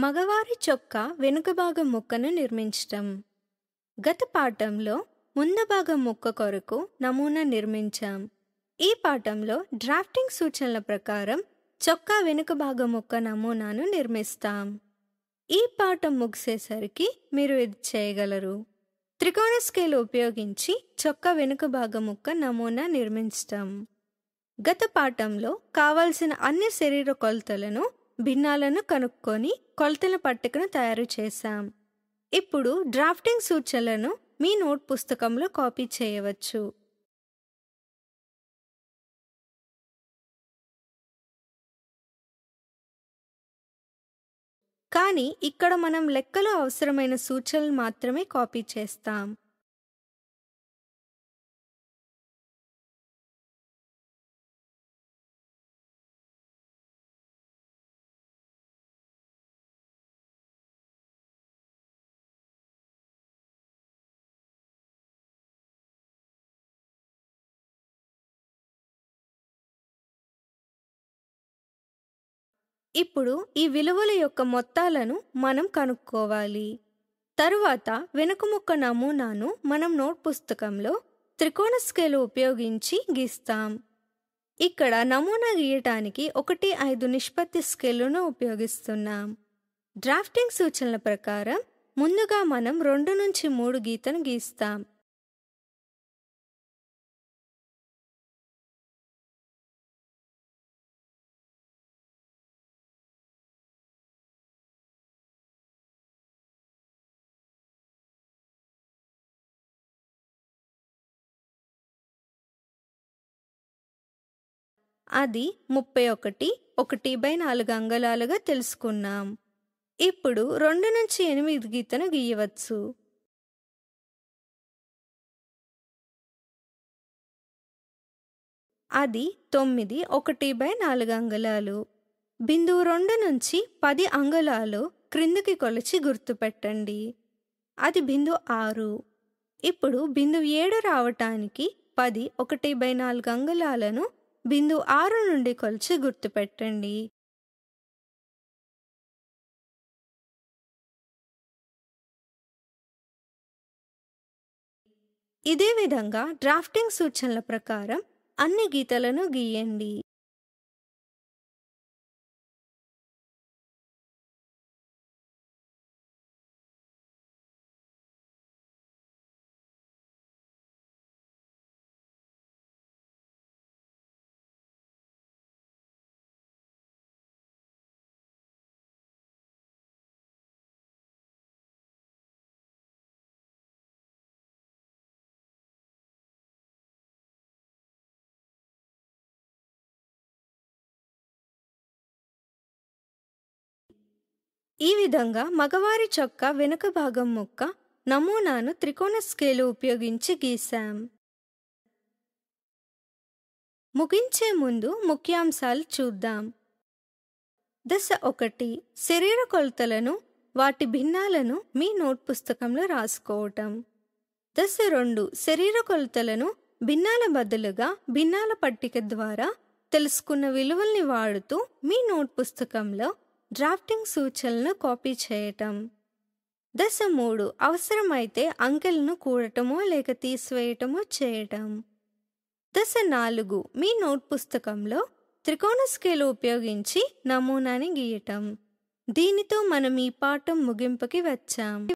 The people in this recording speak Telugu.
మగవారి చొక్క వెనుకభాగం ముక్కను నిర్మించటం గత పాఠంలో భాగం ముక్క కొరకు నమూనా నిర్మించాం ఈ పాఠంలో డ్రాఫ్టింగ్ సూచనల ప్రకారం చొక్కా వెనుక భాగం ముక్క నమూనాను నిర్మిస్తాం ఈ పాఠం ముగిసేసరికి మీరు ఇది చేయగలరు త్రికోణ స్కేల్ ఉపయోగించి చొక్క వెనుక భాగం ముక్క నమూనా నిర్మించటం గత పాఠంలో కావలసిన అన్ని శరీర కొలతలను భిన్నాలను కనుక్కొని కొలతల పట్టికను తయారు చేశాం ఇప్పుడు డ్రాఫ్టింగ్ సూచనలను మీ నోట్ పుస్తకంలో కాపీ చేయవచ్చు కానీ ఇక్కడ మనం లెక్కలో అవసరమైన సూచనలు మాత్రమే కాపీ చేస్తాం ఇప్పుడు ఈ విలువల యొక్క మొత్తాలను మనం కనుక్కోవాలి తరువాత వెనుకముక్క నమూనాను మనం నోట్ పుస్తకంలో త్రికోణ స్కేలు ఉపయోగించి గీస్తాం ఇక్కడ నమూనా గీయటానికి ఒకటి ఐదు నిష్పత్తి స్కేలును ఉపయోగిస్తున్నాం డ్రాఫ్టింగ్ సూచనల ప్రకారం ముందుగా మనం రెండు నుంచి మూడు గీతను గీస్తాం అది ముప్పై ఒకటి ఒకటి బై నాలుగు అంగళాలుగా తెలుసుకున్నాం ఇప్పుడు రెండు నుంచి ఎనిమిది గీతను గీయవచ్చు అది తొమ్మిది ఒకటి బై నాలుగు అంగళాలు బిందువు రెండు నుంచి పది అంగుళాలు క్రిందికి కొలిచి గుర్తుపెట్టండి అది బిందు ఆరు ఇప్పుడు బిందు ఏడు రావటానికి పది ఒకటి బై నాలుగు అంగళాలను బిందు ఆరు నుండి కొలిచి గుర్తుపెట్టండి ఇదే విధంగా డ్రాఫ్టింగ్ సూచనల ప్రకారం అన్ని గీతలను గీయండి ఈ విధంగా మగవారి చొక్కా వెనుక భాగం ముక్క నమూనాను త్రికోణ స్కేలు ఉపయోగించి గీశాం ముగించే ముందు ముఖ్యాంశాలు చూద్దాం దశ ఒకటి శరీర కొలతలను వాటి భిన్నాలను మీ నోట్ పుస్తకంలో రాసుకోవటం దశ రెండు శరీర కొలతలను భిన్నాల బదులుగా భిన్నాల పట్టిక ద్వారా తెలుసుకున్న విలువల్ని వాడుతూ మీ నోట్ పుస్తకంలో డ్రాఫ్టింగ్ సూచనలను కాపీ చేయటం దశ మూడు అవసరమైతే అంకెలను కూడటమో లేక తీసివేయటమో చేయటం దశ నాలుగు మీ నోట్ పుస్తకంలో త్రికోణ స్కేల్ ఉపయోగించి నమూనాని గీయటం దీనితో మనం ఈ పాఠం ముగింపుకి వచ్చాం